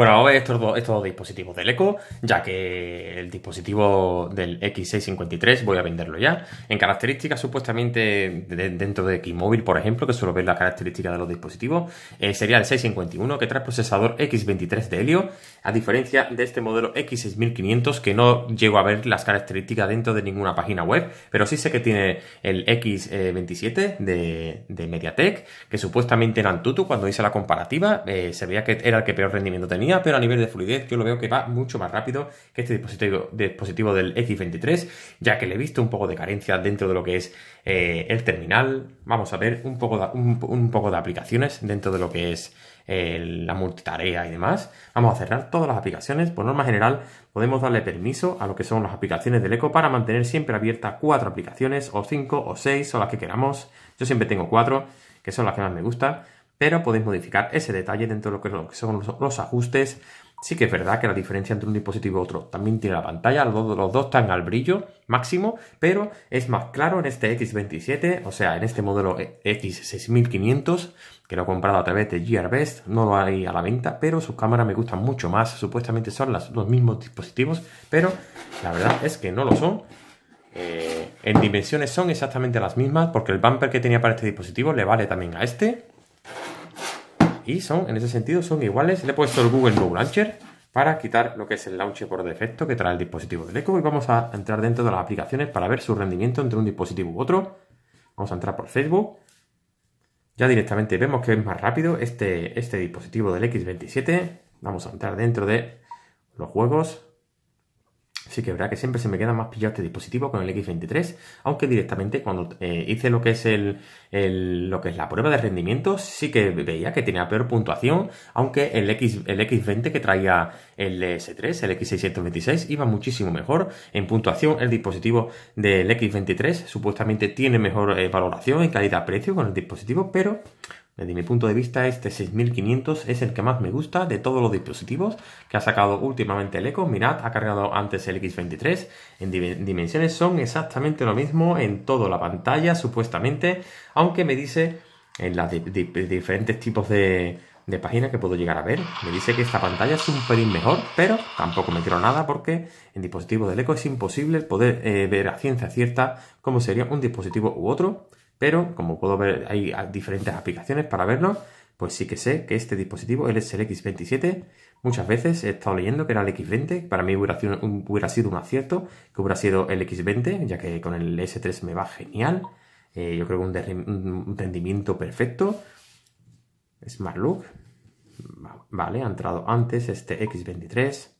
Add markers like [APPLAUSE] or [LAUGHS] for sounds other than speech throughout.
Bueno, vamos a ver estos dos, dispositivos del Eco, ya que el dispositivo del X653 voy a venderlo ya. En características, supuestamente dentro de Xmobile, por ejemplo, que suelo ver la característica de los dispositivos, eh, sería el 651 que trae procesador X23 de Helio, a diferencia de este modelo X6500 que no llego a ver las características dentro de ninguna página web, pero sí sé que tiene el X27 de, Mediatek, que supuestamente en Antutu, cuando hice la comparativa, eh, se veía que era el que peor rendimiento tenía pero a nivel de fluidez yo lo veo que va mucho más rápido que este dispositivo, del X23, ya que le he visto un poco de carencia dentro de lo que es eh, el terminal. Vamos a ver un poco, de, un, poco de aplicaciones dentro de lo que es la multitarea y demás. Vamos a cerrar todas las aplicaciones. Por norma general, podemos darle permiso a lo que son las aplicaciones del eco para mantener siempre abiertas cuatro aplicaciones, o cinco, o seis, o las que queramos. Yo siempre tengo cuatro, que son las que más me gustan pero podéis modificar ese detalle dentro de lo que, son los, ajustes. Sí que es verdad que la diferencia entre un dispositivo y otro también tiene la pantalla, los, dos, están al brillo máximo, pero es más claro en este X27, o sea, en este modelo X6500, que lo he comprado a través de GearBest, no lo hay a la venta, pero sus cámaras me gustan mucho más, supuestamente son los mismos dispositivos, pero la verdad es que no lo son. Eh, en dimensiones son exactamente las mismas, porque el bumper que tenía para este dispositivo le vale también a este, y son, en ese sentido, son iguales. Le he puesto el Google Launcher para quitar lo que es el launcher por defecto que trae el dispositivo del Echo y vamos a entrar dentro de las aplicaciones para ver su rendimiento entre un dispositivo u otro. Vamos a entrar por Facebook. Ya directamente vemos que es más rápido este, este dispositivo del X27. Vamos a entrar dentro de los juegos sí que verdad que siempre se me queda más pillado este dispositivo con el X23, aunque directamente cuando eh, hice lo que es el, lo que es la prueba de rendimiento, sí que veía que tenía peor puntuación, aunque el X el X20 que traía el S3, el X626 iba muchísimo mejor en puntuación el dispositivo del X23 supuestamente tiene mejor eh, valoración en calidad-precio con el dispositivo, pero desde mi punto de vista, este 6500 es el que más me gusta de todos los dispositivos que ha sacado últimamente el Eco. Mirad, ha cargado antes el X23. En dimensiones son exactamente lo mismo en toda la pantalla, supuestamente, aunque me dice en los diferentes tipos de, de páginas que puedo llegar a ver. Me dice que esta pantalla es un pelín mejor, pero tampoco me quiero nada porque en dispositivos del Eco es imposible poder eh, ver a ciencia cierta cómo sería un dispositivo u otro. Pero, como puedo ver, hay ah, diferentes aplicaciones para verlo. Pues sí que sé que este dispositivo, es el X27. Muchas veces he estado leyendo que era el X20. Para mí hubiera sido un, acierto que hubiera sido el X20, ya que con el S3 me va genial. Eh, yo creo que un, un rendimiento perfecto. Smart Look. Vale, ha entrado antes este X23.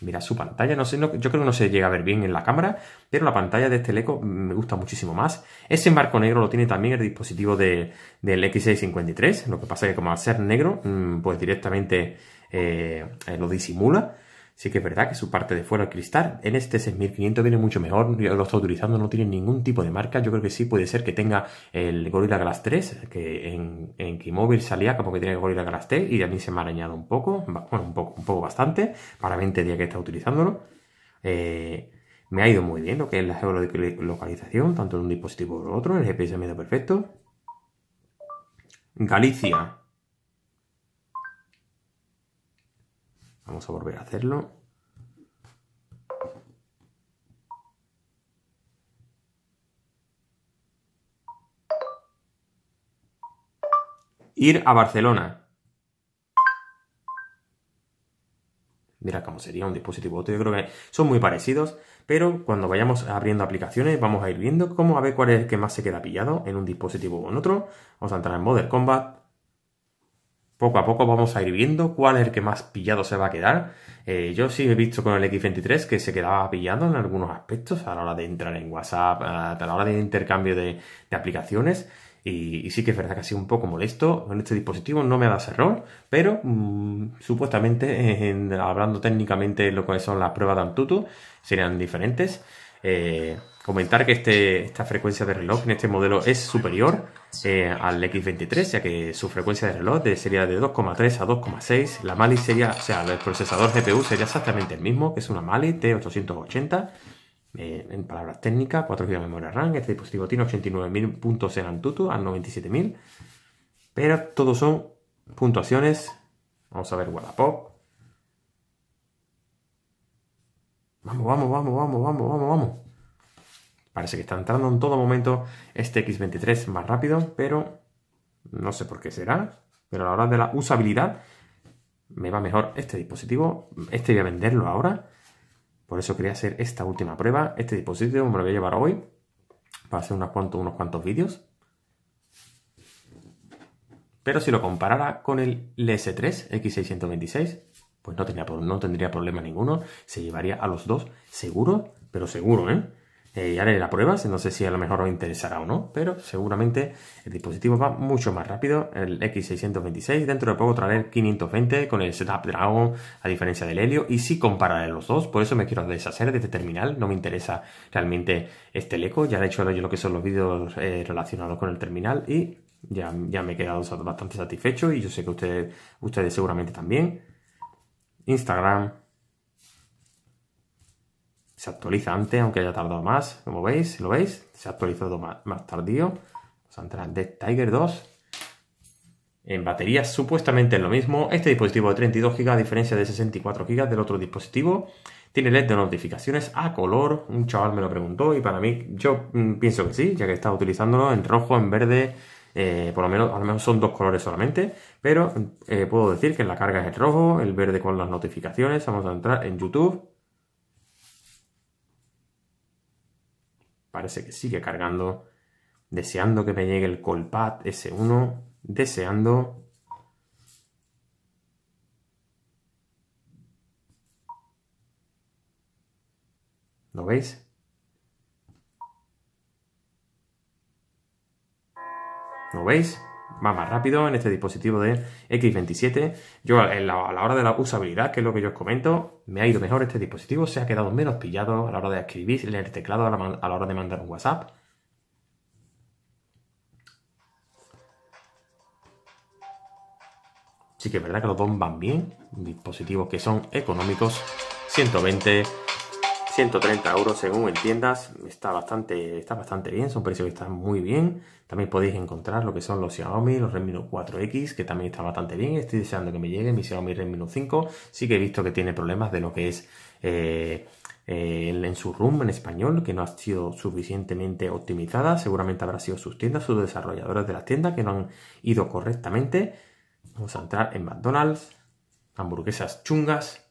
Mira su pantalla, no sé, yo creo que no se llega a ver bien en la cámara, pero la pantalla de este Leco me gusta muchísimo más. Ese marco negro lo tiene también el dispositivo del X653, lo que pasa que como al ser negro, mm, pues directamente eh, eh, lo disimula. Sí que es verdad que su parte de fuera el cristal en este 6500 viene mucho mejor, lo está utilizando, no tiene ningún tipo de marca, yo creo que sí puede ser que tenga el Gorilla Glass 3, que en, en Keymobile salía como que tenía el Gorilla Glass 3 y mí se me ha arañado un poco, bueno, un poco, poco bastante, para 20 días que está utilizándolo. Eh, me ha ido muy bien lo que es la geolocalización, tanto en un dispositivo como en otro, el GPS ha ido perfecto. Galicia, Vamos a volver a hacerlo. Ir a Barcelona. Mira cómo sería un dispositivo Yo creo que son muy parecidos, pero cuando vayamos abriendo aplicaciones vamos a ir viendo cómo a ver cuál es el que más se queda pillado en un dispositivo o en otro. Vamos a entrar en Modern Combat poco a poco vamos a ir viendo cuál es el que más pillado se va a quedar. Eh, yo sí he visto con el X23 que se quedaba pillado en algunos aspectos a la hora de entrar en WhatsApp, a la hora de intercambio de, aplicaciones. Y, sí que es verdad que ha sido un poco molesto en este dispositivo, no me ha dado error, pero mm, supuestamente, [LAUGHS] hablando técnicamente lo que son las pruebas de Antutu, serían diferentes. Eh, comentar que este, esta frecuencia de reloj en este modelo es superior eh, al X23, ya que su frecuencia de reloj sería de 2,3 a 2,6. La Mali sería, o sea, el procesador GPU sería exactamente el mismo, que es una Mali T880. Eh, en palabras técnicas, 4 GB de memoria RAM. Este dispositivo tiene 89.000 puntos en Antutu, al 97.000. Pero todos son puntuaciones. Vamos a ver Wallapop. Vamos, vamos, vamos, vamos, vamos, vamos, vamos. Parece que está entrando en todo momento este X23 más rápido, pero no sé por qué será. Pero a la hora de la usabilidad me va mejor este dispositivo. Este voy a venderlo ahora. Por eso quería hacer esta última prueba. Este dispositivo me lo voy a llevar hoy para hacer unos cuantos, unos cuantos vídeos. Pero si lo comparara con el LS3 X626, pues no, no tendría problema ninguno. Se llevaría a los dos seguro, pero seguro, ¿eh? Eh, haré la prueba, no sé si a lo mejor os interesará o no, pero seguramente el dispositivo va mucho más rápido, el X626, dentro de poco traeré el 520 con el Setup Dragon, a diferencia del Helio, y sí compararé los dos, por eso me quiero deshacer de este terminal, no me interesa realmente este Leco, ya he hecho yo lo que son los vídeos eh, relacionados con el terminal y ya, ya me he quedado bastante satisfecho y yo sé que ustedes, ustedes seguramente también. Instagram, se actualiza antes, aunque haya tardado más, como veis, lo veis, se ha actualizado más, tardío. Vamos a entrar en Dead Tiger 2. En batería supuestamente es lo mismo. Este dispositivo de 32 GB a diferencia de 64 GB del otro dispositivo. Tiene LED de notificaciones a color. Un chaval me lo preguntó y para mí yo mm, pienso que sí, ya que está utilizándolo en rojo, en verde, eh, por lo menos, a lo menos son dos colores solamente, pero eh, puedo decir que la carga es el rojo, el verde con las notificaciones. Vamos a entrar en YouTube. Parece que sigue cargando. Deseando que me llegue el Colpat S1. Deseando. ¿Lo veis? ¿Lo veis? va más rápido en este dispositivo de X27. Yo a la, hora de la usabilidad, que es lo que yo os comento, me ha ido mejor este dispositivo, se ha quedado menos pillado a la hora de escribir, el teclado a la, a la hora de mandar un WhatsApp. Sí que es verdad que los dos van bien, dispositivos que son económicos, 120 130 euros según en tiendas. Está bastante, está bastante bien, son precios que están muy bien. También podéis encontrar lo que son los Xiaomi, los Redmi Note 4X, que también está bastante bien. Estoy deseando que me llegue mi Xiaomi Redmi Note 5. Sí que he visto que tiene problemas de lo que es eh, eh, en su room en español, que no ha sido suficientemente optimizada. Seguramente habrá sido sus tiendas, sus desarrolladores de las tiendas, que no han ido correctamente. Vamos a entrar en McDonald's, hamburguesas chungas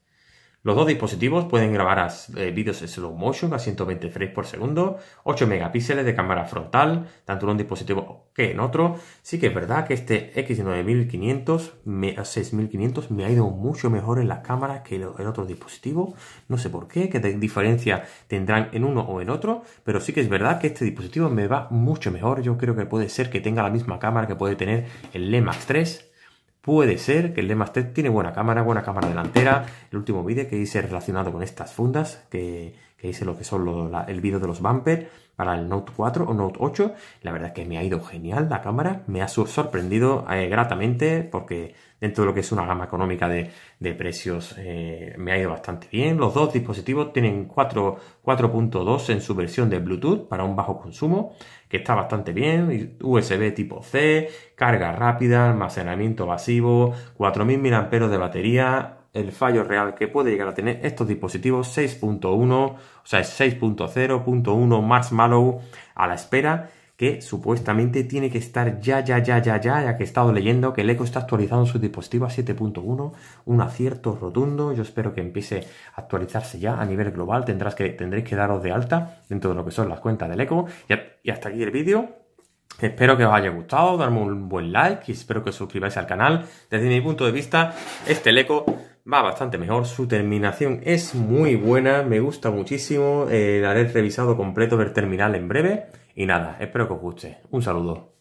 los dos dispositivos pueden grabar eh, vídeos en slow motion a 120 frames por segundo, 8 megapíxeles de cámara frontal, tanto en un dispositivo que en otro. Sí que es verdad que este X9500, 6500 me ha ido mucho mejor en las cámaras que el, otro dispositivo. No sé por qué, qué diferencia tendrán en uno o en otro, pero sí que es verdad que este dispositivo me va mucho mejor. Yo creo que puede ser que tenga la misma cámara que puede tener el Lemax 3 Puede ser que el Lemastep tiene buena cámara, buena cámara delantera. El último vídeo que hice relacionado con estas fundas, que, hice lo que son el vídeo de los bumpers para el Note 4 o Note 8. La verdad es que me ha ido genial la cámara, me ha sorprendido eh, gratamente porque dentro de lo que es una gama económica de, precios eh, me ha ido bastante bien. Los dos dispositivos tienen 4.2 en su versión de Bluetooth para un bajo consumo, que está bastante bien, USB tipo C, carga rápida, almacenamiento vasivo 4.000 mAh de batería, el fallo real que puede llegar a tener estos dispositivos 6.1, o sea, es 6.0.1 malo a la espera que supuestamente tiene que estar ya, ya, ya, ya, ya, ya que he estado leyendo que el Eco está actualizando su dispositivo a 7.1, un acierto rotundo, yo espero que empiece a actualizarse ya a nivel global, tendrás que, tendréis que daros de alta dentro de lo que son las cuentas del Eco. Y, hasta aquí el vídeo. Espero que os haya gustado, darme un buen like y espero que os suscribáis al canal. Desde mi punto de vista, este Eco va bastante mejor, su terminación es muy buena, me gusta muchísimo, eh, la haré revisado completo del terminal en breve y nada, espero que os guste. Un saludo.